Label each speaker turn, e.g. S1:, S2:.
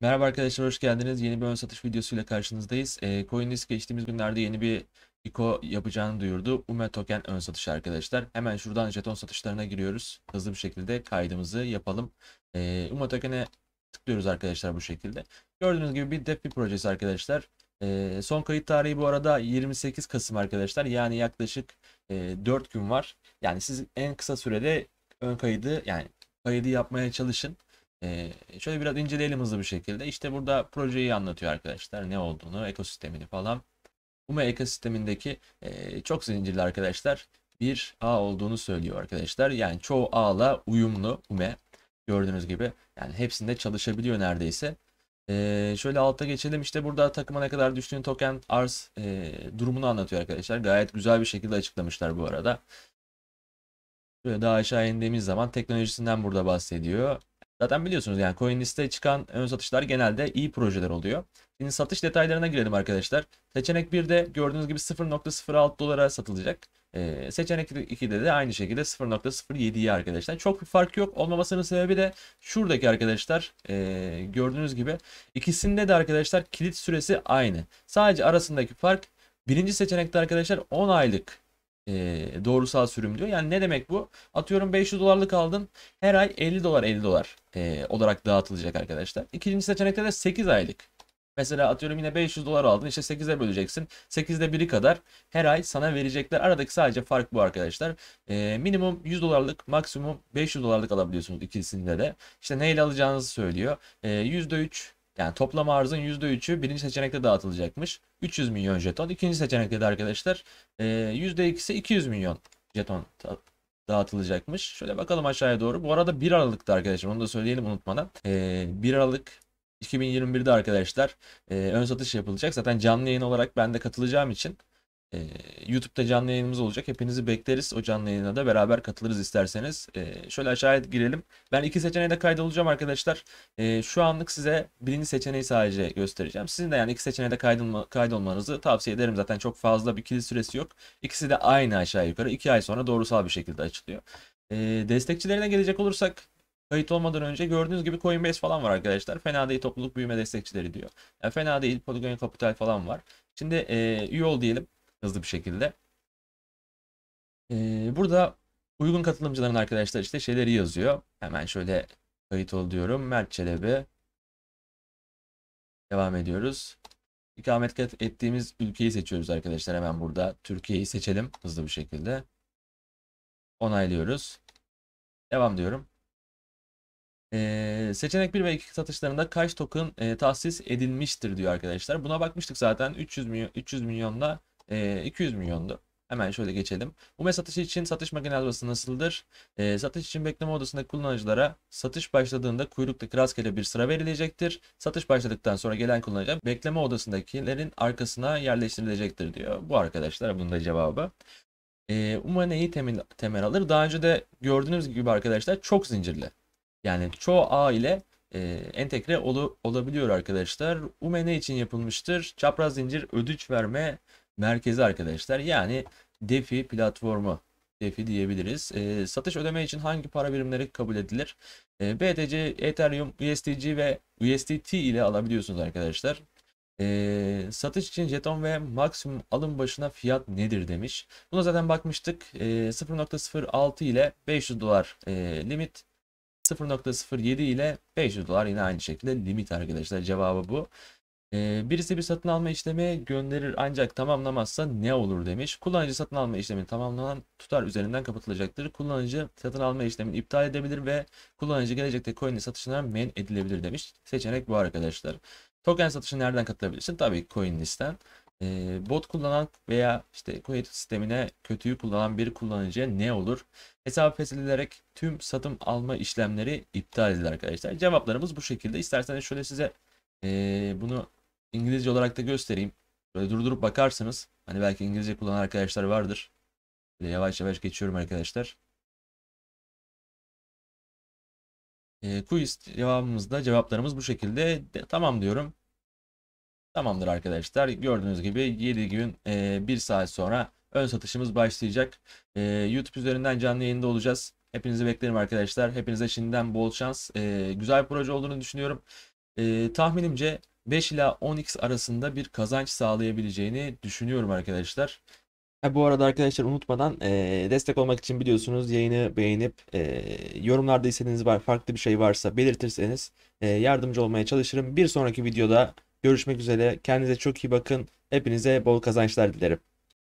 S1: Merhaba arkadaşlar hoş geldiniz. Yeni bir ön satış videosuyla karşınızdayız. E, ee, CoinDesk geçtiğimiz günlerde yeni bir ICO yapacağını duyurdu. UME token ön satışı arkadaşlar. Hemen şuradan jeton satışlarına giriyoruz. Hızlı bir şekilde kaydımızı yapalım. E, UME token'e tıklıyoruz arkadaşlar bu şekilde. Gördüğünüz gibi bir DeFi projesi arkadaşlar. E, son kayıt tarihi bu arada 28 Kasım arkadaşlar. Yani yaklaşık e, 4 gün var. Yani siz en kısa sürede ön kaydı yani kaydı yapmaya çalışın. Ee, şöyle biraz inceleyelim hızlı bir şekilde. İşte burada projeyi anlatıyor arkadaşlar. Ne olduğunu, ekosistemini falan. UMA ekosistemindeki e, çok zincirli arkadaşlar bir ağ olduğunu söylüyor arkadaşlar. Yani çoğu ağla uyumlu UME gördüğünüz gibi. Yani hepsinde çalışabiliyor neredeyse. Ee, şöyle alta geçelim. İşte burada takıma ne kadar düştüğün token arz e, durumunu anlatıyor arkadaşlar. Gayet güzel bir şekilde açıklamışlar bu arada. Şöyle daha aşağı indiğimiz zaman teknolojisinden burada bahsediyor. Zaten biliyorsunuz yani CoinList'e çıkan ön satışlar genelde iyi projeler oluyor. Şimdi satış detaylarına girelim arkadaşlar. Seçenek 1'de gördüğünüz gibi 0.06 dolara satılacak. Ee, seçenek 2'de de aynı şekilde 0.07'ye arkadaşlar. Çok bir fark yok. Olmamasının sebebi de şuradaki arkadaşlar e, gördüğünüz gibi. ikisinde de arkadaşlar kilit süresi aynı. Sadece arasındaki fark birinci seçenekte arkadaşlar 10 aylık e, doğrusal sürüm diyor. Yani ne demek bu? Atıyorum 500 dolarlık aldın. Her ay 50 dolar 50 dolar e, olarak dağıtılacak arkadaşlar. İkinci seçenekte de 8 aylık. Mesela atıyorum yine 500 dolar aldın işte 8'e böleceksin. 8'de 1'i kadar her ay sana verecekler. Aradaki sadece fark bu arkadaşlar. E, minimum 100 dolarlık maksimum 500 dolarlık alabiliyorsunuz ikisinde de. İşte neyle alacağınızı söylüyor. E, %3 yani toplam arzın %3'ü birinci seçenekte dağıtılacakmış. 300 milyon jeton. İkinci seçenekte de arkadaşlar %2'si e, 200 milyon jeton dağıtılacakmış. Şöyle bakalım aşağıya doğru. Bu arada 1 Aralık'ta arkadaşlar onu da söyleyelim unutmadan. 1 e, Aralık 2021'de arkadaşlar e, ön satış yapılacak. Zaten canlı yayın olarak ben de katılacağım için ee, YouTube'da canlı yayınımız olacak. Hepinizi bekleriz. O canlı yayına da beraber katılırız isterseniz. Ee, şöyle aşağıya girelim. Ben iki seçeneğe de kaydolacağım arkadaşlar. Ee, şu anlık size birinci seçeneği sadece göstereceğim. Sizin de yani iki seçeneğe de kaydolmanızı tavsiye ederim. Zaten çok fazla bir kilit süresi yok. İkisi de aynı aşağı yukarı. iki ay sonra doğrusal bir şekilde açılıyor. destekçilerine gelecek olursak kayıt olmadan önce gördüğünüz gibi Coinbase falan var arkadaşlar. Fena değil topluluk büyüme destekçileri diyor. Yani fena değil Polygon Capital falan var. Şimdi e, üye ol diyelim hızlı bir şekilde. Ee, burada uygun katılımcıların arkadaşlar işte şeyleri yazıyor. Hemen şöyle kayıt ol diyorum. Mert Çelebi. Devam ediyoruz. İkamet ettiğimiz ülkeyi seçiyoruz arkadaşlar hemen burada. Türkiye'yi seçelim hızlı bir şekilde. Onaylıyoruz. Devam diyorum. Ee, seçenek 1 ve 2 satışlarında kaç token e, tahsis edilmiştir diyor arkadaşlar. Buna bakmıştık zaten 300 milyon 300 milyonla e, ee, 200 milyondu. Hemen şöyle geçelim. Ume satışı için satış makinelması nasıldır? E, satış için bekleme odasındaki kullanıcılara satış başladığında kuyrukta rastgele bir sıra verilecektir. Satış başladıktan sonra gelen kullanıcı bekleme odasındakilerin arkasına yerleştirilecektir diyor. Bu arkadaşlar bunun da cevabı. E, ee, Ume neyi temin temel alır? Daha önce de gördüğünüz gibi arkadaşlar çok zincirli. Yani çoğu ağ ile e, entegre ol, olabiliyor arkadaşlar. Ume ne için yapılmıştır? Çapraz zincir ödüç verme merkezi arkadaşlar. Yani DeFi platformu DeFi diyebiliriz. E, satış ödeme için hangi para birimleri kabul edilir? E, ee, BTC, Ethereum, USDC ve USDT ile alabiliyorsunuz arkadaşlar. E, satış için jeton ve maksimum alım başına fiyat nedir demiş. Buna zaten bakmıştık. E, 0.06 ile 500 dolar e, limit. 0.07 ile 500 dolar yine aynı şekilde limit arkadaşlar. Cevabı bu. Birisi bir satın alma işlemi gönderir ancak tamamlamazsa ne olur demiş. Kullanıcı satın alma işlemi tamamlanan tutar üzerinden kapatılacaktır. Kullanıcı satın alma işlemini iptal edebilir ve kullanıcı gelecekte coin'i satışından men edilebilir demiş. Seçenek bu arkadaşlar. Token satışı nereden katılabilirsin? Tabii coin listen. Bot kullanan veya işte coin sistemine kötüyü kullanan bir kullanıcı ne olur? Hesap feshedilerek tüm satın alma işlemleri iptal edilir arkadaşlar. Cevaplarımız bu şekilde. İsterseniz şöyle size bunu İngilizce olarak da göstereyim. Böyle durdurup bakarsınız. Hani belki İngilizce kullanan arkadaşlar vardır. Böyle yavaş yavaş geçiyorum arkadaşlar. E, quiz cevabımızda cevaplarımız bu şekilde. De, tamam diyorum. Tamamdır arkadaşlar. Gördüğünüz gibi 7 gün e, saat sonra ön satışımız başlayacak. E, YouTube üzerinden canlı yayında olacağız. Hepinizi beklerim arkadaşlar. Hepinize şimdiden bol şans. E, güzel bir proje olduğunu düşünüyorum. E, tahminimce 5 ila 10x arasında bir kazanç sağlayabileceğini düşünüyorum arkadaşlar. Ha, bu arada arkadaşlar unutmadan e, destek olmak için biliyorsunuz yayını beğenip e, yorumlarda istediğiniz var farklı bir şey varsa belirtirseniz e, yardımcı olmaya çalışırım. Bir sonraki videoda görüşmek üzere. Kendinize çok iyi bakın. Hepinize bol kazançlar dilerim.